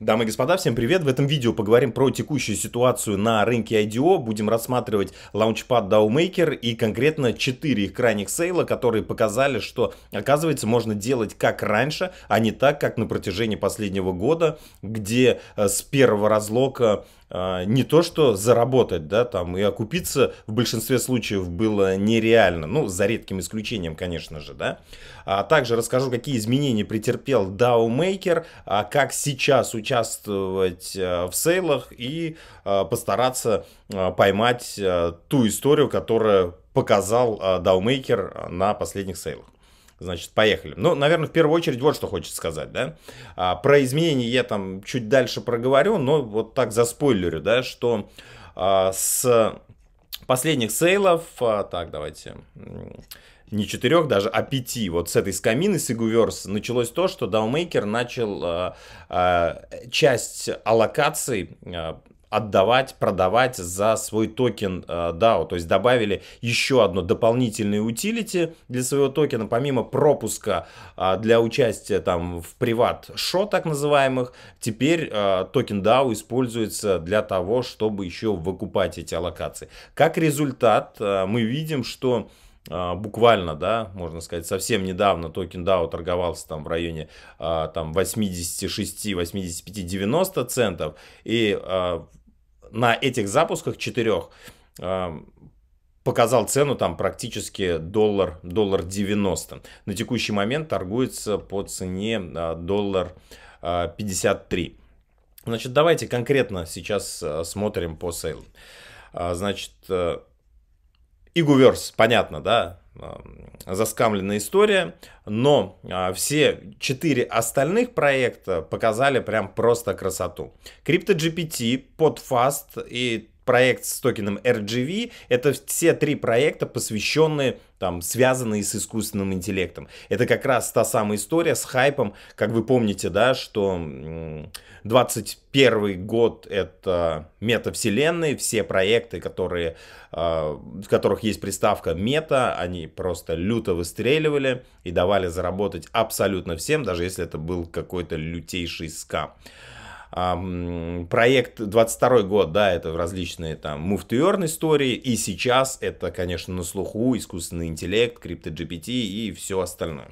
Дамы и господа, всем привет! В этом видео поговорим про текущую ситуацию на рынке IDO, будем рассматривать лаунчпад DAOMaker и конкретно 4 их крайних сейла, которые показали, что оказывается можно делать как раньше, а не так, как на протяжении последнего года, где э, с первого разлока а, не то что заработать, да, там и окупиться в большинстве случаев было нереально, ну, за редким исключением, конечно же, да. А также расскажу, какие изменения претерпел DAO а как сейчас участвовать а, в сейлах и а, постараться поймать ту историю, которую показал DAO Maker на последних сейлах. Значит, поехали. Ну, наверное, в первую очередь вот что хочется сказать, да. А, про изменения я там чуть дальше проговорю, но вот так заспойлерю, да, что а, с последних сейлов, а, так, давайте, не четырех даже, а пяти. Вот с этой скамины, с Игуверс, началось то, что Даумейкер начал э, э, часть аллокаций э, отдавать, продавать за свой токен э, DAO. То есть добавили еще одно дополнительное утилити для своего токена, помимо пропуска э, для участия там в приват-шо так называемых, теперь э, токен DAO используется для того, чтобы еще выкупать эти аллокации. Как результат, мы видим, что буквально, да, можно сказать, совсем недавно токен DAO торговался там в районе там 86, 85, 90 центов, и на этих запусках четырех э, показал цену там практически доллар, доллар 90. На текущий момент торгуется по цене э, доллар 53. Э, значит, давайте конкретно сейчас смотрим по сейлам. Значит, Игуверс, понятно, да? заскамленная история, но а, все четыре остальных проекта показали прям просто красоту. CryptoGPT, PodFast и проект с токеном RGV. Это все три проекта, посвященные там, связанные с искусственным интеллектом. Это как раз та самая история с хайпом, как вы помните, да, что 21 год это метавселенные, все проекты, которые, а, в которых есть приставка мета, они просто люто выстреливали и давали заработать абсолютно всем, даже если это был какой-то лютейший скам проект 22 год, да, это различные там муфтюерные истории, и сейчас это, конечно, на слуху искусственный интеллект, крипто-GPT и все остальное.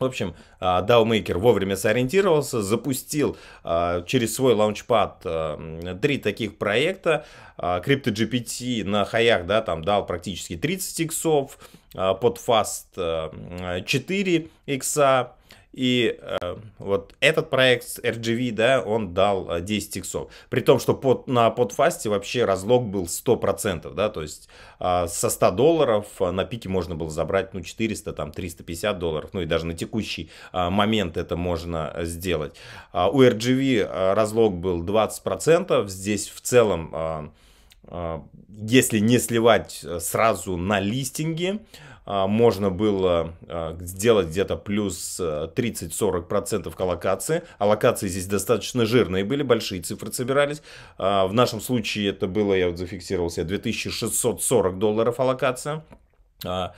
В общем, DAO-мейкер а, вовремя сориентировался, запустил а, через свой лаунчпад а, три таких проекта. CryptoGPT на хаях, да, там дал практически 30 иксов, под Fast 4 икса, и э, вот этот проект RGV, да, он дал 10 э, иксов. При том, что под, на подфасте вообще разлог был 100%, да, то есть а, э, со 100 долларов на пике можно было забрать, ну, 400, там, 350 долларов, ну, и даже на текущий э, момент это можно э, сделать. А э, у RGV разлог был 20%, здесь в целом... Э, если не сливать э, сразу на листинге, а, можно было а, сделать где-то плюс 30-40% э, к аллокации. Аллокации здесь достаточно жирные были, большие цифры собирались. А, в нашем случае это было, я вот зафиксировал себе, 2640 долларов аллокация. Но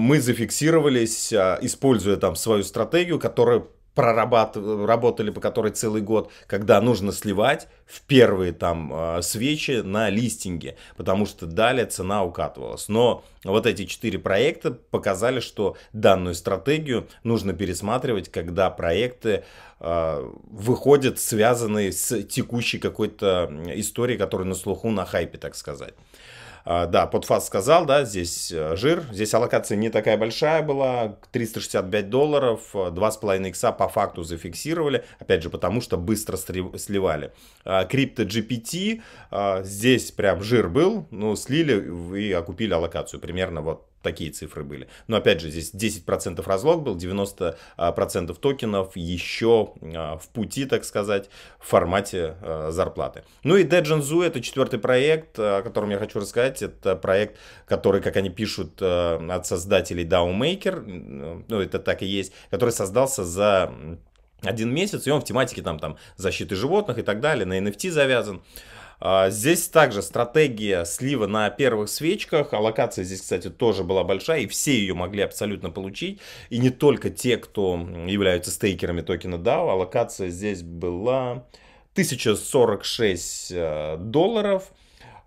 мы зафиксировались, используя там свою стратегию, которая прорабатывали, работали по которой целый год, когда нужно сливать в первые там а, свечи на листинге, потому что далее цена укатывалась. Но вот эти четыре проекта показали, что данную стратегию нужно пересматривать, когда проекты э, выходят связанные с текущей какой-то историей, которая на слуху, на хайпе, так сказать. А, да, подфас сказал, да, здесь э, жир, здесь аллокация не такая большая была, 365 долларов, 2,5 э, икса по факту зафиксировали, опять же, потому что быстро сливали. А, крипто GPT, а, здесь прям жир был, но ну, слили и окупили аллокацию, примерно вот такие цифры были. Но опять же, здесь 10% разлог был, 90% токенов еще а, в пути, так сказать, в формате а, зарплаты. Ну и Dejin Zoo это четвертый проект, о котором я хочу рассказать. Это проект, который, как они пишут, э, от создателей DAO ну это так и есть, который создался за один месяц, и он в тематике там, там защиты животных и так далее, на NFT завязан. А, здесь также стратегия слива на первых свечках. а локация здесь, кстати, тоже была большая, и все ее могли абсолютно получить. И не только те, кто являются стейкерами токена DAO. А локация здесь была 1046 э, долларов.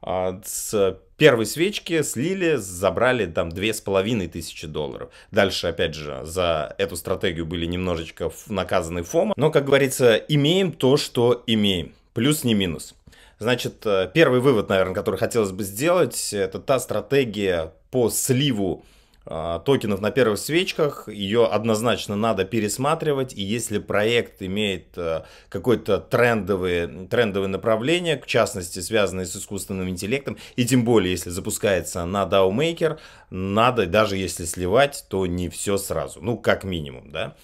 А, с первой свечки слили, забрали там две с половиной тысячи долларов. Дальше, опять же, за эту стратегию были немножечко наказаны ФОМа. Но, как говорится, имеем то, что имеем. Плюс не минус. Значит, э, первый вывод, наверное, который хотелось бы сделать, это та стратегия по сливу э, токенов на первых свечках, ее однозначно надо пересматривать, и если проект имеет э, какое-то трендовое, трендовое направление, в частности, связанное с искусственным интеллектом, и тем более, если запускается на DAO Maker, надо, даже если сливать, то не все сразу, ну, как минимум, да.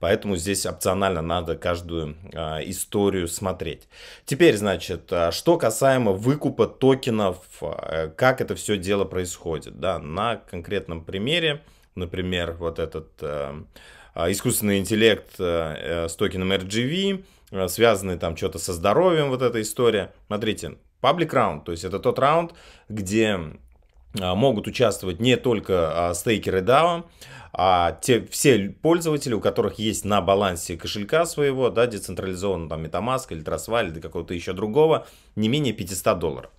Поэтому здесь опционально надо каждую а, историю смотреть. Теперь, значит, а, что касаемо выкупа токенов, а, как это все дело происходит. Да, на конкретном примере, например, вот этот а, а искусственный интеллект а, э, с токеном RGV, связанный там что-то со здоровьем, вот эта история. Смотрите, Паблик раунд, то есть это тот раунд, где а, могут участвовать не только а, стейкеры DAO, а те, все пользователи, у которых есть на балансе кошелька своего, да, децентрализованного, там, MetaMask или TransFile или какого-то еще другого, не менее 500 долларов.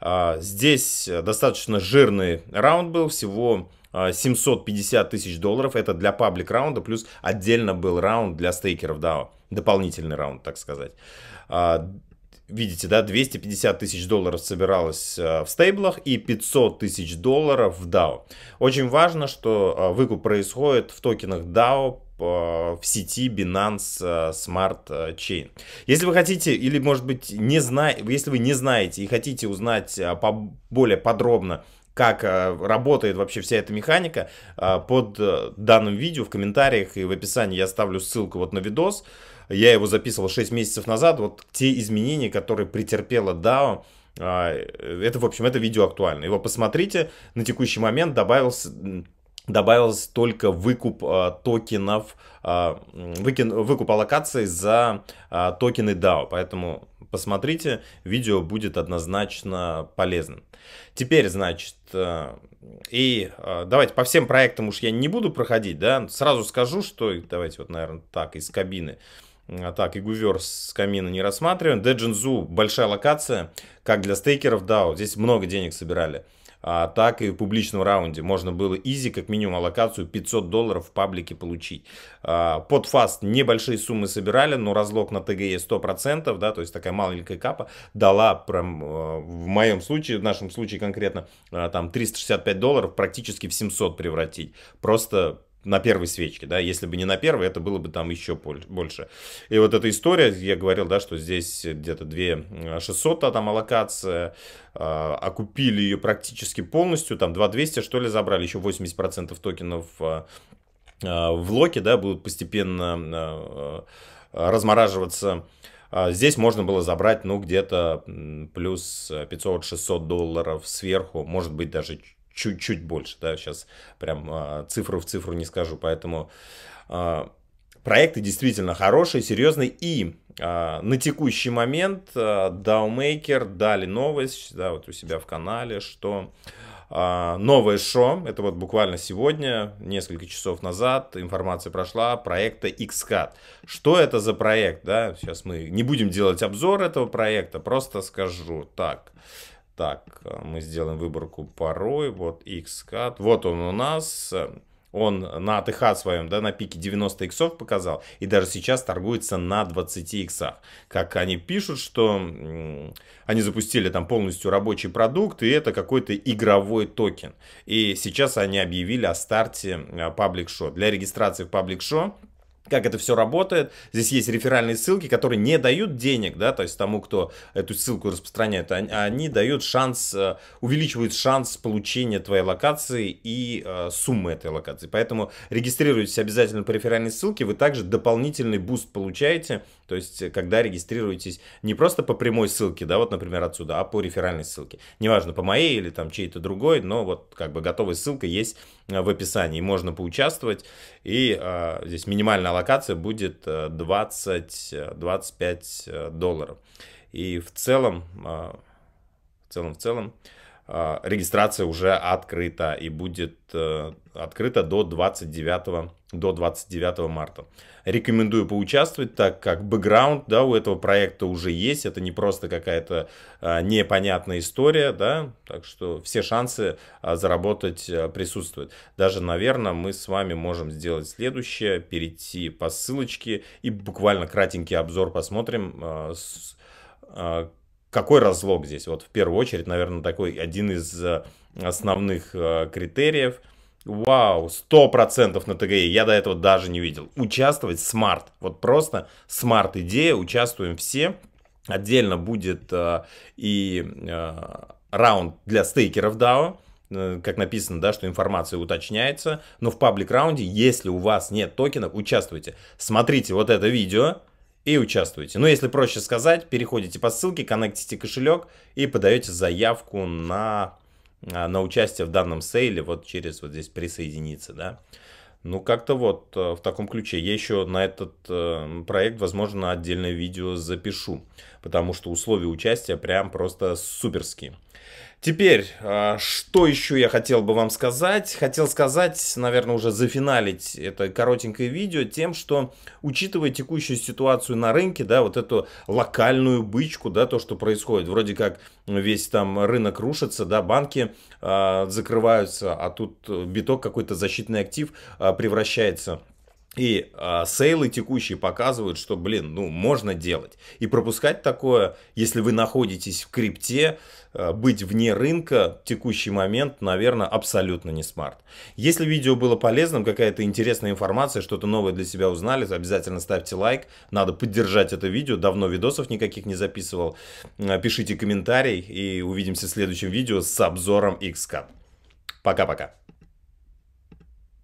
А, здесь достаточно жирный раунд был, всего 750 тысяч долларов. Это для паблик раунда, плюс отдельно был раунд для стейкеров DAO. Дополнительный раунд, так сказать видите, да, 250 тысяч долларов собиралось э, в стейблах и 500 тысяч долларов в DAO. Очень важно, что э, выкуп происходит в токенах DAO э, в сети Binance Smart Chain. Если вы хотите, или может быть не знаете, если вы не знаете и хотите узнать по более подробно как работает вообще вся эта механика, под данным видео в комментариях и в описании я оставлю ссылку вот на видос я его записывал 6 месяцев назад, вот те изменения, которые претерпела DAO, а, это, в общем, это видео актуально. Его посмотрите, на текущий момент добавился добавилось только выкуп э, токенов, э, выкин, выкуп аллокаций за э, токены DAO. Поэтому посмотрите, видео будет однозначно полезным. Теперь, значит, э, и э, давайте по всем проектам уж я не буду проходить, да, сразу скажу, что, давайте вот, наверное, так, из кабины. Э, а Так, и гувер с камина не рассматриваем. дэджинзу большая локация, как для стейкеров, да, здесь много денег собирали. А, так и в публичном раунде можно было изи как минимум локацию 500 долларов в паблике получить. А, под фаст небольшие суммы собирали, но разлог на ТГЕ 100%, да, то есть такая маленькая капа дала прям а, в моем случае, в нашем случае конкретно, а, там 365 долларов практически в 700 превратить. Просто на первой свечке, да, если бы не на первой, это было бы там еще больше. И вот эта история, я говорил, да, что здесь где-то 2 600, а там аллокация, а, окупили ее практически полностью, там 2 200, что ли, забрали, еще 80% токенов а, а, в локе, да, будут постепенно а, а, размораживаться. А здесь можно было забрать, ну, где-то плюс 500-600 долларов сверху, может быть, даже чуть-чуть больше, да, сейчас прям а, цифру в цифру не скажу, поэтому а, проекты действительно хорошие, серьезные, и а, на текущий момент а, Dowmaker дали новость, да, вот у себя в канале, что а, новое шоу, это вот буквально сегодня, несколько часов назад информация прошла, проекта XCAT. Что это за проект, да, сейчас мы не будем делать обзор этого проекта, просто скажу так. Так, э, мы сделаем выборку порой. Вот xcat. Вот он у нас. Э, он на АТХ своем, да, на пике 90 иксов показал. И даже сейчас торгуется на 20 иксах. Как они пишут, что они запустили там полностью рабочий продукт, и это какой-то игровой токен. И сейчас они объявили о старте паблик э, шоу. Для регистрации в Public Show как это все работает. Здесь есть реферальные ссылки, которые не дают денег, да, то есть тому, кто эту ссылку распространяет, они, а, а они дают шанс, э, увеличивают шанс получения твоей локации и э, суммы этой локации. Поэтому регистрируйтесь обязательно по реферальной ссылке, вы также дополнительный буст получаете то есть, э, когда регистрируетесь не просто по прямой ссылке, да, вот, например, отсюда, а по реферальной ссылке. Неважно, по моей или там чьей-то другой, но вот как бы готовая ссылка есть э, в описании, можно поучаствовать. И э, здесь минимальная локация будет 20-25 э, долларов. И в целом, э, в целом, в целом, э, регистрация уже открыта и будет э, открыта до 29 до 29 марта. Рекомендую поучаствовать, так как бэкграунд да, у этого проекта уже есть. Это не просто какая-то а, непонятная история, да, так что все шансы а, заработать а, присутствуют. Даже, наверное, мы с вами можем сделать следующее, перейти по ссылочке и буквально кратенький обзор посмотрим, а, с, а, какой разлог здесь. Вот в первую очередь, наверное, такой один из а, основных а, критериев – Вау, 100% на ТГИ, я до этого даже не видел. Участвовать смарт, вот просто смарт-идея, участвуем все. Отдельно будет э, и э, раунд для стейкеров DAO, э, как написано, да, что информация уточняется, но в паблик раунде, если у вас нет токенов, участвуйте. Смотрите вот это видео и участвуйте. Но ну, если проще сказать, переходите по ссылке, коннектите кошелек и подаете заявку на а, на участие в данном сейле вот через вот здесь присоединиться, да. Ну, как-то вот э, в таком ключе. Я еще на этот э, проект, возможно, отдельное видео запишу, потому что условия участия прям просто суперские. Теперь, а, что еще я хотел бы вам сказать? Хотел сказать, наверное, уже зафиналить это коротенькое видео тем, что учитывая текущую ситуацию на рынке, да, вот эту локальную бычку, да, то, что происходит, вроде как весь там рынок рушится, да, банки э, закрываются, а тут биток какой-то защитный актив э, превращается и э, сейлы текущие показывают, что, блин, ну, можно делать. И пропускать такое, если вы находитесь в крипте, э, быть вне рынка в текущий момент, наверное, абсолютно не смарт. Если видео было полезным, какая-то интересная информация, что-то новое для себя узнали, обязательно ставьте лайк. Надо поддержать это видео. Давно видосов никаких не записывал. Э, пишите комментарий и увидимся в следующем видео с обзором XCAP. Пока-пока.